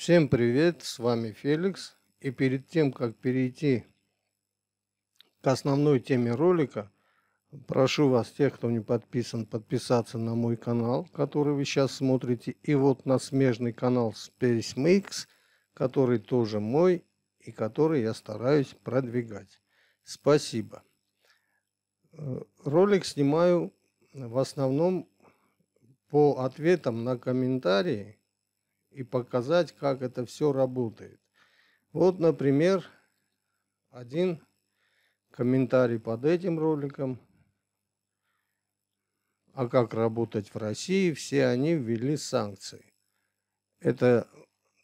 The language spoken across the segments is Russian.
Всем привет, с вами Феликс. И перед тем, как перейти к основной теме ролика, прошу вас, тех, кто не подписан, подписаться на мой канал, который вы сейчас смотрите, и вот на смежный канал Space Makes, который тоже мой и который я стараюсь продвигать. Спасибо. Ролик снимаю в основном по ответам на комментарии, и показать, как это все работает. Вот, например, один комментарий под этим роликом. А как работать в России? Все они ввели санкции. Это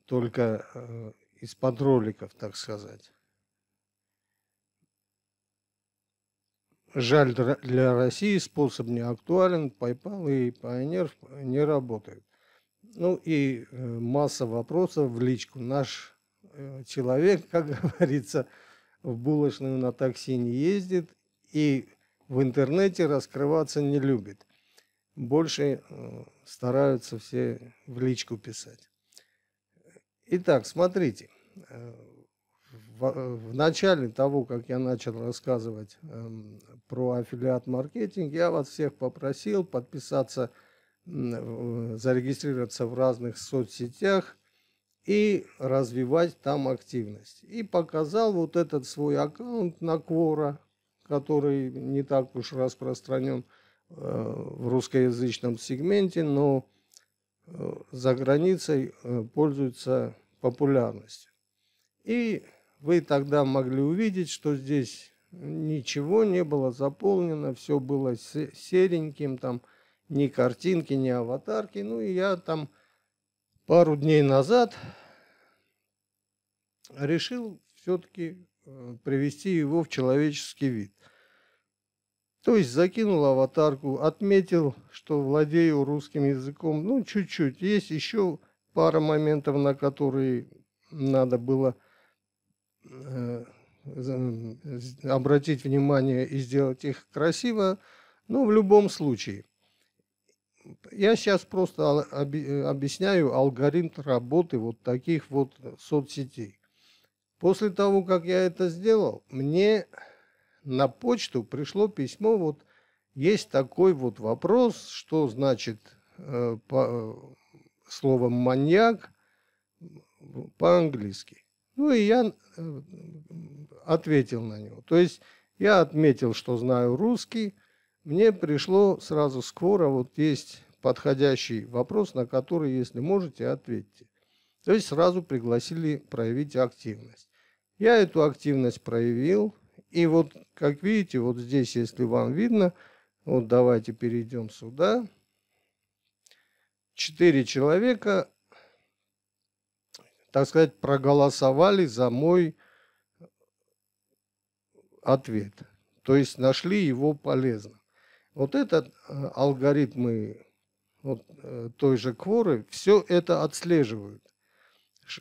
только э, из-под роликов, так сказать. Жаль, для России способ не актуален, PayPal и Pioneer не работают. Ну и э, масса вопросов в личку. Наш э, человек, как говорится, в булочную на такси не ездит и в интернете раскрываться не любит. Больше э, стараются все в личку писать. Итак, смотрите. В начале того, как я начал рассказывать эм, про аффилиат-маркетинг, я вас всех попросил подписаться на Э, зарегистрироваться в разных соцсетях и развивать там активность. И показал вот этот свой аккаунт на Квора, который не так уж распространен э, в русскоязычном сегменте, но э, за границей пользуется популярностью. И вы тогда могли увидеть, что здесь ничего не было заполнено, все было сереньким, там ни картинки, ни аватарки. Ну и я там пару дней назад решил все-таки э, привести его в человеческий вид. То есть закинул аватарку, отметил, что владею русским языком, ну чуть-чуть. Есть еще пара моментов, на которые надо было э, обратить внимание и сделать их красиво, но ну, в любом случае – я сейчас просто э, объясняю алгоритм работы вот таких вот соцсетей. После того, как я это сделал, мне на почту пришло письмо, вот есть такой вот вопрос, что значит э, по, э, слово «маньяк» по-английски. Ну и я э, ответил на него. То есть я отметил, что знаю русский, мне пришло сразу скоро, вот есть подходящий вопрос, на который, если можете, ответьте. То есть сразу пригласили проявить активность. Я эту активность проявил, и вот, как видите, вот здесь, если вам видно, вот давайте перейдем сюда. Четыре человека, так сказать, проголосовали за мой ответ. То есть нашли его полезным. Вот этот э, алгоритмы вот, э, той же Кворы все это отслеживают,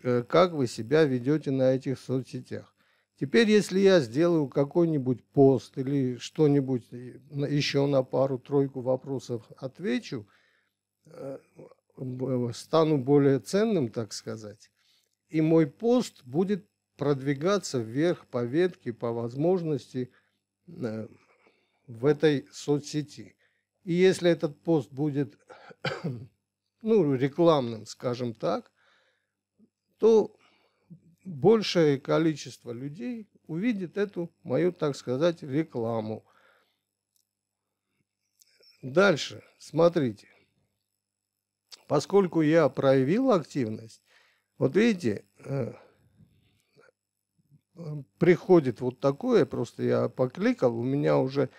э, как вы себя ведете на этих соцсетях. Теперь, если я сделаю какой-нибудь пост или что-нибудь еще на пару-тройку вопросов отвечу, стану более ценным, так сказать, и мой пост будет продвигаться вверх по ветке, по возможности в этой соцсети. И если этот пост будет ну, рекламным, скажем так, то большее количество людей увидит эту мою, так сказать, рекламу. Дальше, смотрите. Поскольку я проявил активность, вот видите, э, приходит вот такое, просто я покликал, у меня уже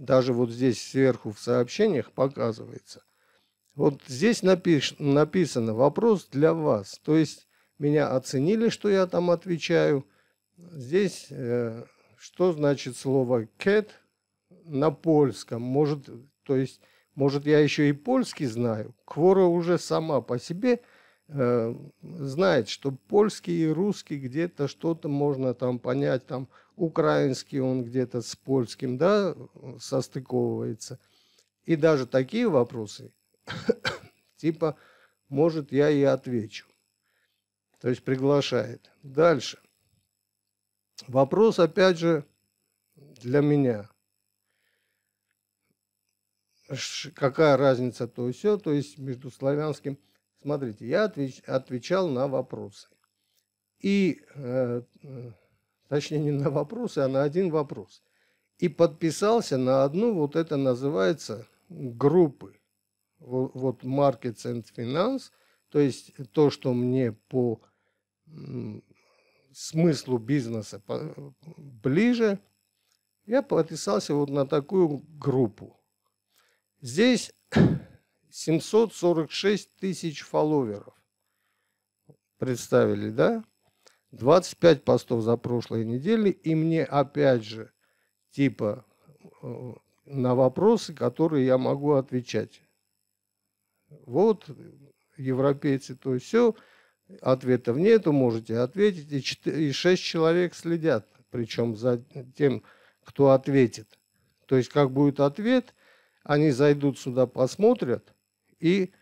даже вот здесь сверху в сообщениях показывается. Вот здесь напиш, написано «Вопрос для вас». То есть меня оценили, что я там отвечаю. Здесь э, что значит слово «cat» на польском? Может, то есть, может я еще и польский знаю? Квора уже сама по себе – Э, знает, что польский и русский где-то что-то можно там понять, там украинский он где-то с польским, да, состыковывается. И даже такие вопросы, типа, может, я и отвечу. То есть приглашает. Дальше. Вопрос, опять же, для меня. Какая разница то и все, то есть между славянским – Смотрите, я отвеч, отвечал на вопросы. И, э, точнее, не на вопросы, а на один вопрос. И подписался на одну, вот это называется, группы. Вот, вот Markets and Finance, то есть то, что мне по смыслу бизнеса ближе, я подписался вот на такую группу. Здесь 746 тысяч фолловеров. Представили, да? 25 постов за прошлые недели. И мне опять же, типа, э, на вопросы, которые я могу отвечать. Вот, европейцы, то есть все. Ответов нету, можете ответить. И, 4, и 6 человек следят, причем за тем, кто ответит. То есть, как будет ответ, они зайдут сюда, посмотрят – и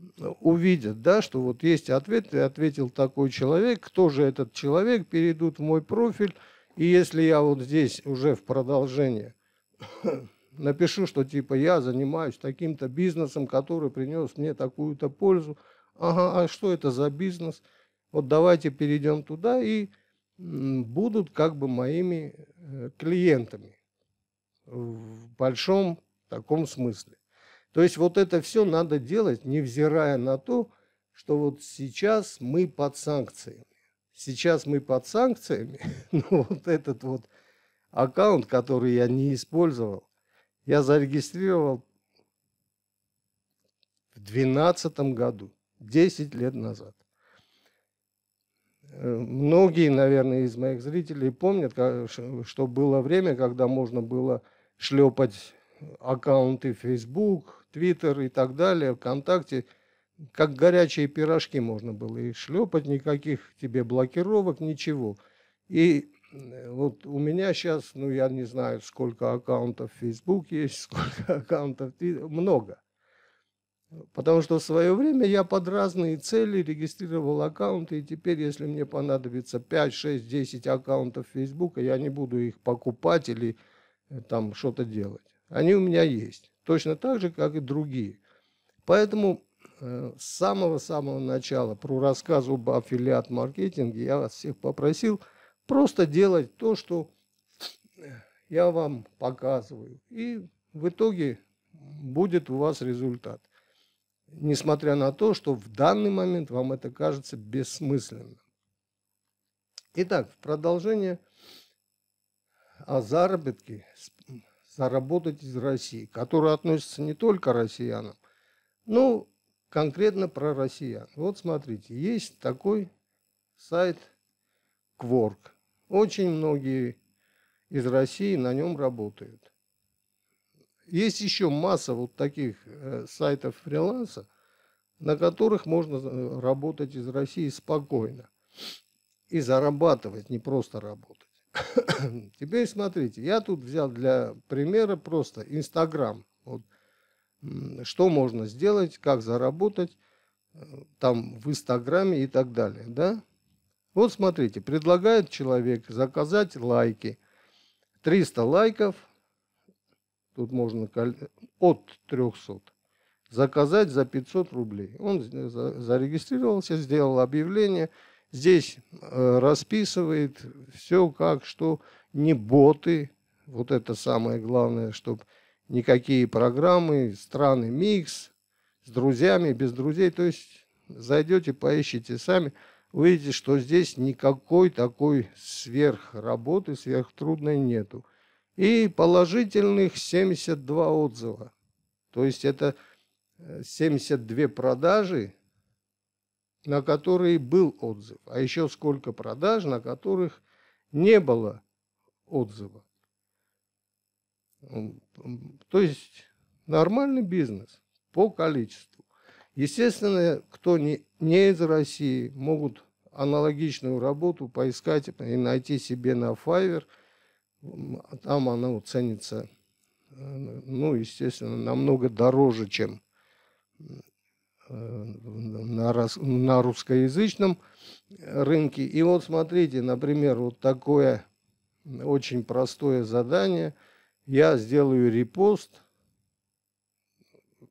э, увидят, да, что вот есть ответ, и ответил такой человек, кто же этот человек, перейдут в мой профиль, и если я вот здесь уже в продолжение напишу, что типа я занимаюсь таким-то бизнесом, который принес мне такую-то пользу, ага, а что это за бизнес, вот давайте перейдем туда и будут как бы моими э, клиентами в большом таком смысле. То есть вот это все надо делать, невзирая на то, что вот сейчас мы под санкциями. Сейчас мы под санкциями, но вот этот вот аккаунт, который я не использовал, я зарегистрировал в 2012 году, 10 лет назад. Э, многие, наверное, из моих зрителей помнят, что было время, когда можно было шлепать аккаунты Facebook, Твиттер и так далее, ВКонтакте, как горячие пирожки можно было и шлепать, никаких тебе блокировок, ничего. И э, вот у меня сейчас, ну, я не знаю, сколько аккаунтов в Facebook есть, сколько аккаунтов, много. Потому что в свое время я под разные цели регистрировал аккаунты, и теперь, если мне понадобится 5, 6, 10 аккаунтов Facebook, я не буду их покупать или э, там что-то делать. Они у меня есть точно так же, как и другие. Поэтому э, с самого-самого начала про рассказ об аффилиат-маркетинге я вас всех попросил просто делать то, что э, я вам показываю. И в итоге будет у вас результат. Несмотря на то, что в данный момент вам это кажется бессмысленным. Итак, в продолжение о заработке с заработать из России, которые относятся не только россиянам, но конкретно про россиян. Вот смотрите, есть такой сайт Quark. Очень многие из России на нем работают. Есть еще масса вот таких э, сайтов фриланса, на которых можно э, работать из России спокойно и зарабатывать, не просто работать. Теперь смотрите, я тут взял для примера просто Инстаграм. Вот, что можно сделать, как заработать э, там в Инстаграме и так далее. Да? Вот смотрите, предлагает человек заказать лайки. 300 лайков, тут можно от 300, заказать за 500 рублей. Он зарегистрировался, сделал объявление – Здесь э, расписывает все как, что не боты, вот это самое главное, чтобы никакие программы, страны микс, с друзьями, без друзей. То есть зайдете, поищите сами, увидите, что здесь никакой такой сверхработы, сверхтрудной нету. И положительных 72 отзыва. То есть это 72 э, продажи на которые был отзыв, а еще сколько продаж, на которых не было отзыва. То есть нормальный бизнес по количеству. Естественно, кто не, не из России, могут аналогичную работу поискать и найти себе на Fiverr. А там она ценится, э, ну, естественно, намного дороже, чем на, рас, на русскоязычном рынке. И вот смотрите, например, вот такое очень простое задание. Я сделаю репост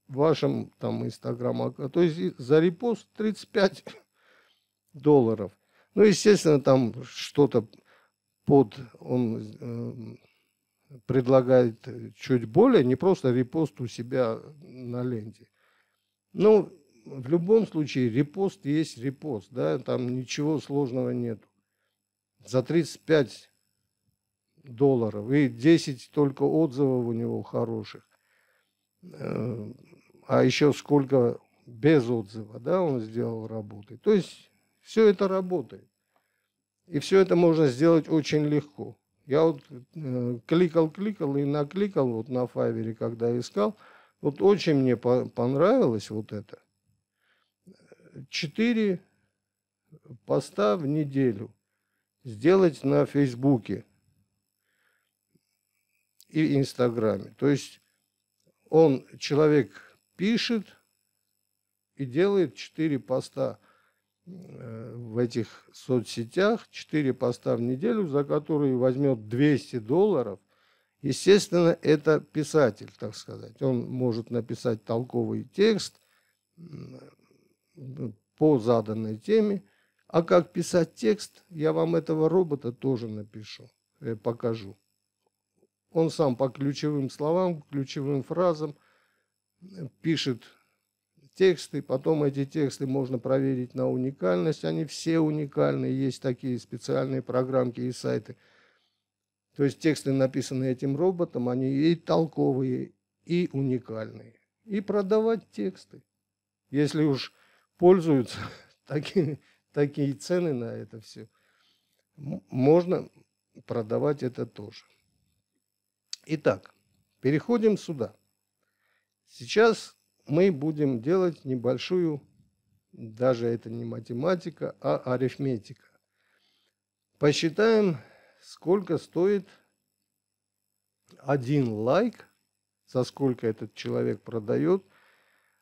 в вашем там инстаграм. То есть за репост 35 долларов. Ну, естественно, там что-то под он э, предлагает чуть более, не просто репост у себя на ленте. Ну, в любом случае репост есть репост, да, там ничего сложного нет. За 35 долларов и 10 только отзывов у него хороших. Э, а еще сколько без отзыва, да, он сделал работы. То есть все это работает. И все это можно сделать очень легко. Я вот кликал-кликал э, и накликал вот на Фавере, когда искал. Вот очень мне понравилось вот это – четыре поста в неделю сделать на Фейсбуке и Инстаграме. То есть он, человек, пишет и делает четыре поста э, в этих соцсетях, четыре поста в неделю, за которые возьмет 200 долларов. Естественно, это писатель, так сказать. Он может написать толковый текст, по заданной теме. А как писать текст, я вам этого робота тоже напишу, э, покажу. Он сам по ключевым словам, ключевым фразам э, пишет тексты, потом эти тексты можно проверить на уникальность, они все уникальны, есть такие специальные программки и сайты. То есть тексты, написанные этим роботом, они и толковые, и уникальные. И продавать тексты. Если уж пользуются, такие, такие цены на это все. Можно продавать это тоже. Итак, переходим сюда. Сейчас мы будем делать небольшую, даже это не математика, а арифметика. Посчитаем, сколько стоит один лайк, за сколько этот человек продает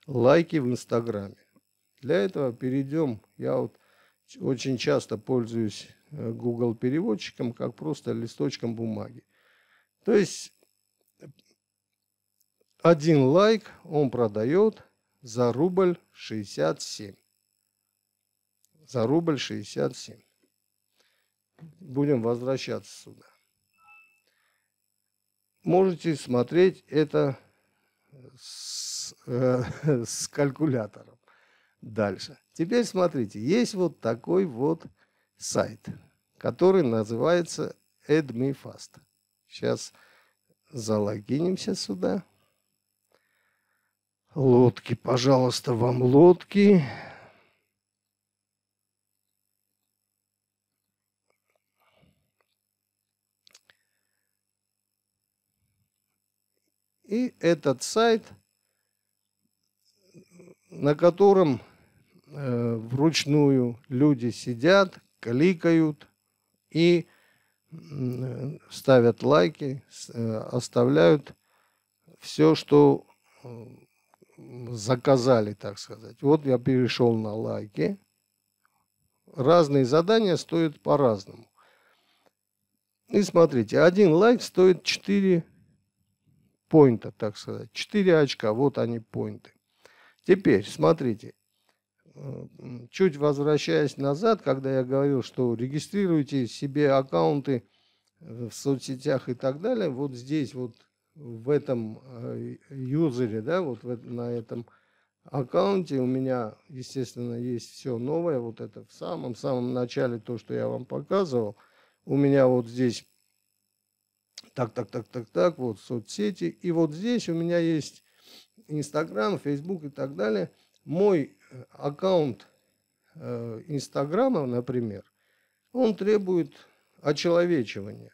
лайки в Инстаграме. Для этого перейдем, я вот очень часто пользуюсь э, Google переводчиком, как просто листочком бумаги. То есть один лайк он продает за рубль 67. За рубль 67. Будем возвращаться сюда. Можете смотреть это с, э, с калькулятором дальше. Теперь смотрите, есть вот такой вот сайт, который называется AdmiFast. Сейчас залогинимся сюда. Лодки, пожалуйста, вам лодки. И этот сайт, на котором э, вручную люди сидят, кликают и э, ставят лайки, э, оставляют все, что э, заказали, так сказать. Вот я перешел на лайки. Разные задания стоят по-разному. И смотрите, один лайк стоит 4 поинта, так сказать. 4 очка, вот они поинты. Теперь, смотрите, чуть возвращаясь назад, когда я говорил, что регистрируйте себе аккаунты э, в соцсетях и так далее, вот здесь вот в этом э, юзере, да, вот на этом аккаунте у меня, естественно, есть все новое, вот это в самом-самом начале то, что я вам показывал, у меня вот здесь так, так, так, так, так, вот соцсети, и вот здесь у меня есть Инстаграм, Фейсбук и так далее, мой аккаунт э, Инстаграма, например, он требует очеловечивания.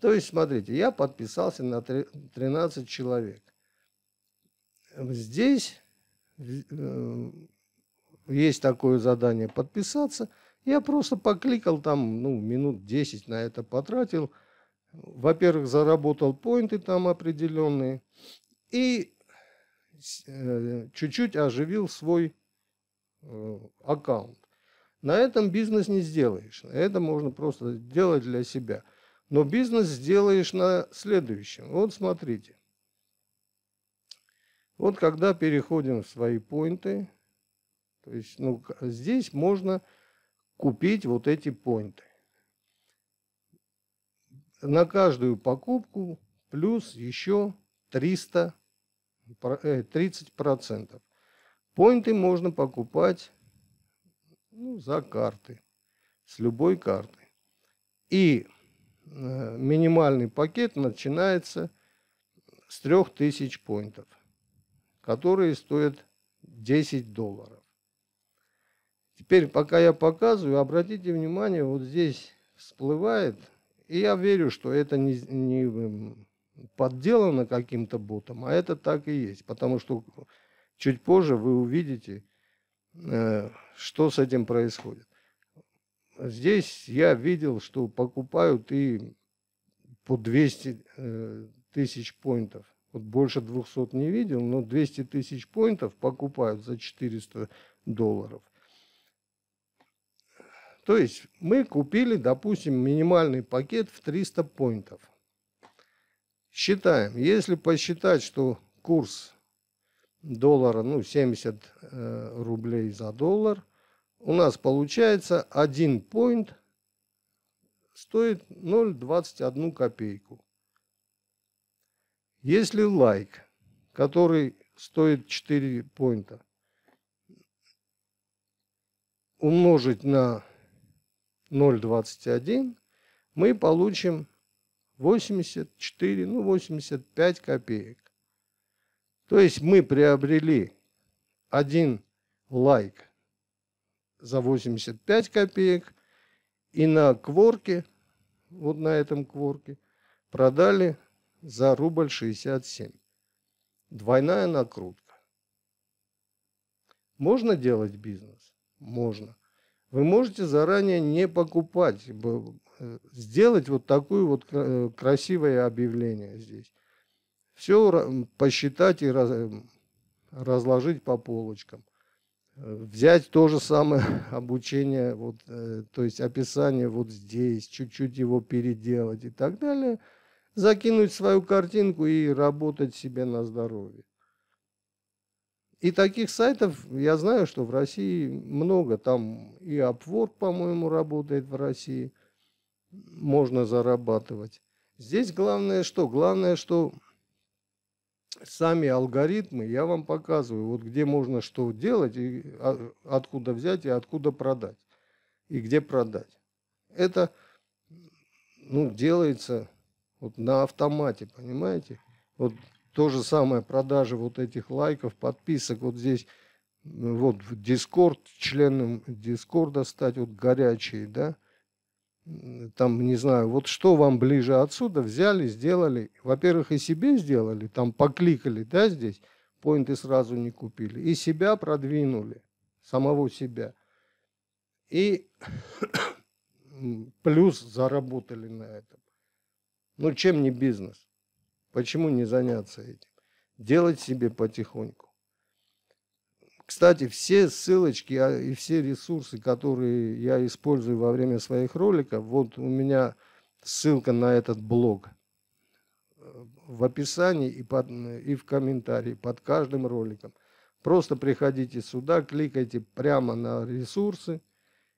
То есть, смотрите, я подписался на 13 человек. Здесь э, есть такое задание подписаться. Я просто покликал там, ну, минут 10 на это потратил. Во-первых, заработал поинты там определенные. И э, чуть-чуть оживил свой Э, аккаунт. На этом бизнес не сделаешь. Это можно просто делать для себя. Но бизнес сделаешь на следующем. Вот смотрите. Вот когда переходим в свои поинты, то есть ну, здесь можно купить вот эти поинты. На каждую покупку плюс еще 300, 30 э, процентов. Поинты можно покупать ну, за карты, с любой карты. И э, минимальный пакет начинается с 3000 поинтов, которые стоят 10 долларов. Теперь, пока я показываю, обратите внимание, вот здесь всплывает, и я верю, что это не, не подделано каким-то ботом, а это так и есть, потому что Чуть позже вы увидите, э, что с этим происходит. Здесь я видел, что покупают и по 200 э, тысяч поинтов. Вот больше 200 не видел, но 200 тысяч поинтов покупают за 400 долларов. То есть мы купили, допустим, минимальный пакет в 300 поинтов. Считаем. Если посчитать, что курс доллара, ну, 70 э, рублей за доллар, у нас получается 1 поинт стоит 0,21 копейку. Если лайк, который стоит 4 поинта, умножить на 0,21, мы получим 84, ну 85 копеек. То есть мы приобрели один лайк за 85 копеек и на кворке, вот на этом кворке, продали за рубль 67. Двойная накрутка. Можно делать бизнес? Можно. Вы можете заранее не покупать, э, сделать вот такое вот э, красивое объявление здесь. Все посчитать и раз, эм, разложить по полочкам. Э, взять то же самое обучение, вот, э, то есть описание вот здесь, чуть-чуть его переделать и так далее. Закинуть свою картинку и работать себе на здоровье. И таких сайтов я знаю, что в России много. Там и Upwork, по-моему, работает в России. Можно зарабатывать. Здесь главное что? Главное, что сами алгоритмы я вам показываю, вот где можно что делать, и а, откуда взять и откуда продать, и где продать. Это ну, делается вот на автомате, понимаете? Вот то же самое продажи вот этих лайков, подписок вот здесь, вот в Дискорд, членом Дискорда стать вот горячие, да, там, не знаю, вот что вам ближе отсюда, взяли, сделали. Во-первых, и себе сделали, там покликали, да, здесь, поинты сразу не купили. И себя продвинули, самого себя. И плюс заработали на этом. Ну, чем не бизнес? Почему не заняться этим? Делать себе потихоньку. Кстати, все ссылочки а, и все ресурсы, которые я использую во время своих роликов, вот у меня ссылка на этот блог э, в описании и, под, и в комментарии под каждым роликом. Просто приходите сюда, кликайте прямо на ресурсы,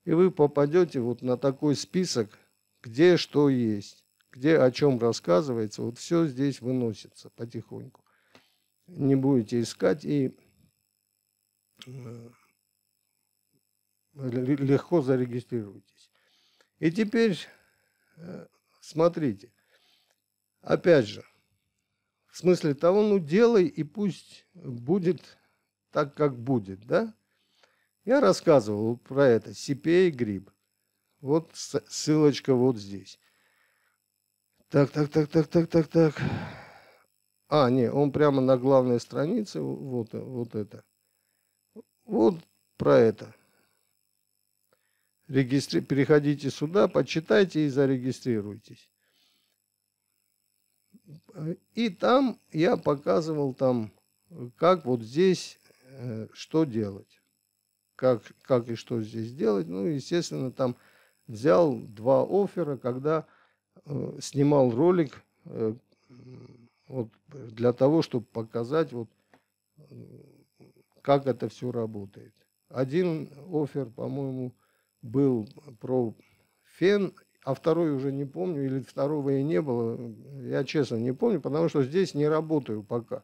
и вы попадете вот на такой список, где что есть, где о чем рассказывается. Вот все здесь выносится потихоньку. Не будете искать и Э, легко зарегистрируйтесь. И теперь э, смотрите, опять же, в смысле того, ну делай и пусть будет так, как будет, да? Я рассказывал про это, CPA и гриб. Вот ссылочка вот здесь. Так, так, так, так, так, так, так. А, не, он прямо на главной странице, вот, вот это. Вот про это. Регистри... Переходите сюда, почитайте и зарегистрируйтесь. И там я показывал там, как вот здесь, э, что делать. Как, как и что здесь делать. Ну, естественно, там взял два оффера, когда э, снимал ролик э, вот, для того, чтобы показать вот э, как это все работает. Один офер, по-моему, был про фен, а второй уже не помню, или второго и не было, я честно не помню, потому что здесь не работаю пока.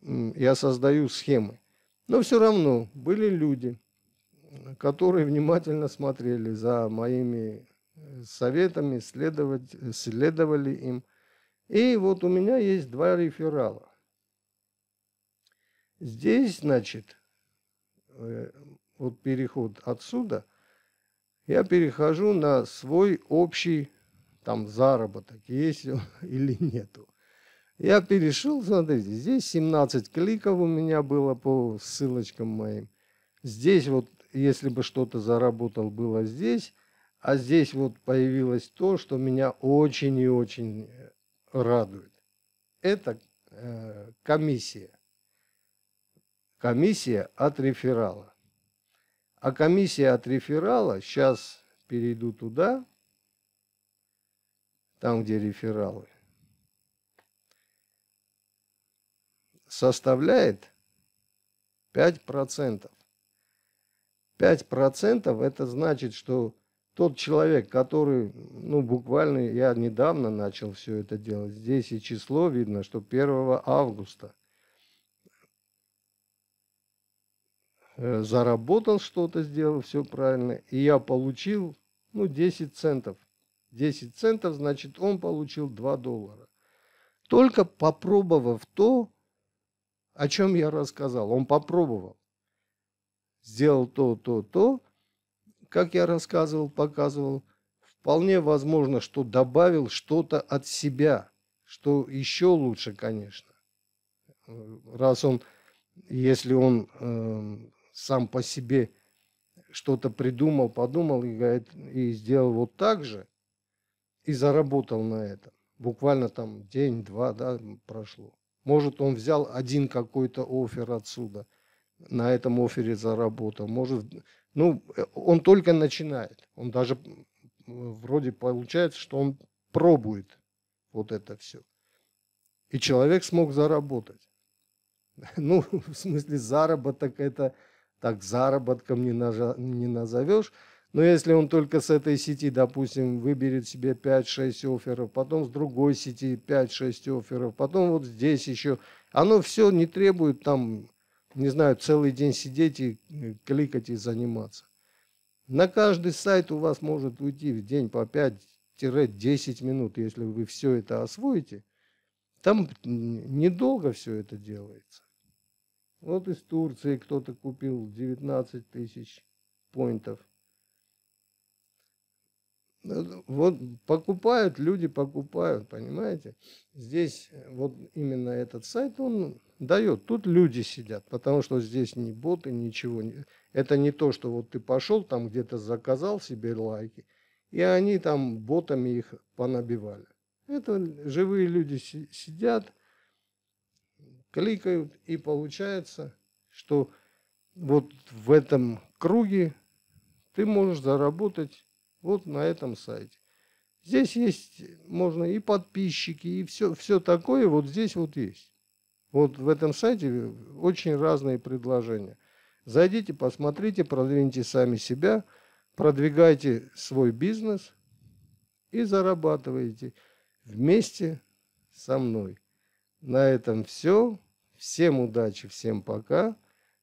Я создаю схемы. Но все равно были люди, которые внимательно смотрели за моими э, советами, следовать, следовали им. И вот у меня есть два реферала. Здесь, значит, э, вот переход отсюда, я перехожу на свой общий там заработок, есть он или нету. Я перешел, смотрите, здесь 17 кликов у меня было по ссылочкам моим. Здесь вот, если бы что-то заработал, было здесь. А здесь вот появилось то, что меня очень и очень э, радует. Это э, комиссия комиссия от реферала. А комиссия от реферала, сейчас перейду туда, там, где рефералы, составляет 5%. 5% это значит, что тот человек, который, ну, буквально я недавно начал все это делать, здесь и число видно, что 1 августа – Э, заработал что-то, сделал все правильно, и я получил, ну, 10 центов. 10 центов, значит, он получил 2 доллара. Только попробовав то, о чем я рассказал, он попробовал. Сделал то, то, то, как я рассказывал, показывал. Вполне возможно, что добавил что-то от себя, что еще лучше, конечно. Э, раз он, если он эм, сам по себе что-то придумал, подумал и, говорит, и сделал вот так же, и заработал на этом. Буквально там день-два да, прошло. Может, он взял один какой-то офер отсюда, на этом офере заработал. Может, ну, он только начинает. Он даже вроде получается, что он пробует вот это все. И человек смог заработать. Ну, в смысле, заработок это так заработком не, нажа, не назовешь. Но если он только с этой сети, допустим, выберет себе 5-6 оферов, потом с другой сети 5-6 оферов, потом вот здесь еще, оно все не требует там, не знаю, целый день сидеть и э, кликать и заниматься. На каждый сайт у вас может уйти в день по 5-10 минут, если вы все это освоите. Там недолго все это делается. Вот из Турции кто-то купил 19 тысяч поинтов. Вот покупают, люди покупают, понимаете? Здесь вот именно этот сайт, он дает. Тут люди сидят, потому что здесь не боты, ничего. Это не то, что вот ты пошел там где-то заказал себе лайки, и они там ботами их понабивали. Это живые люди сидят, кликают, и получается, что вот в этом круге ты можешь заработать вот на этом сайте. Здесь есть, можно и подписчики, и все, все такое вот здесь вот есть. Вот в этом сайте очень разные предложения. Зайдите, посмотрите, продвиньте сами себя, продвигайте свой бизнес и зарабатывайте вместе со мной. На этом все. Всем удачи, всем пока.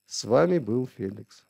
С вами был Феликс.